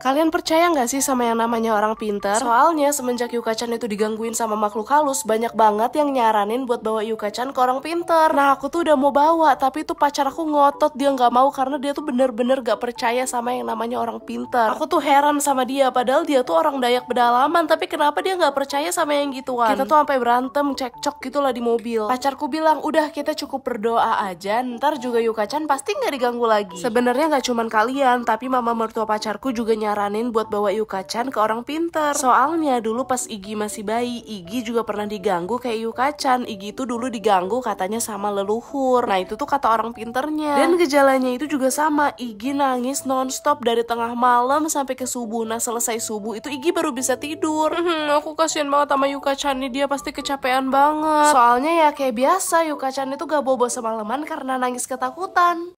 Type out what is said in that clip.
Kalian percaya nggak sih sama yang namanya orang pinter? Soalnya semenjak yuka itu digangguin sama makhluk halus, banyak banget yang nyaranin buat bawa yuka ke orang pinter. Nah aku tuh udah mau bawa, tapi itu pacar aku ngotot dia nggak mau karena dia tuh bener-bener gak percaya sama yang namanya orang pinter. Aku tuh heran sama dia, padahal dia tuh orang Dayak pedalaman, tapi kenapa dia nggak percaya sama yang gituan? Kita tuh sampai berantem, cekcok gitulah di mobil. Pacarku bilang udah kita cukup berdoa aja, ntar juga yuka pasti nggak diganggu lagi. Sebenarnya nggak cuman kalian, tapi mama mertua pacarku juga nyaranin nyaranin buat bawa Yukacan ke orang pinter. Soalnya dulu pas Igi masih bayi, Igi juga pernah diganggu kayak Yukacan Igi itu dulu diganggu katanya sama leluhur. Nah itu tuh kata orang pinternya. Dan gejalanya itu juga sama. Igi nangis nonstop dari tengah malam sampai ke subuh. Nah selesai subuh itu Igi baru bisa tidur. Hmm, aku kasihan banget sama Yukacan nih. Dia pasti kecapean banget. Soalnya ya kayak biasa Yukacan itu gak bobo semalaman karena nangis ketakutan.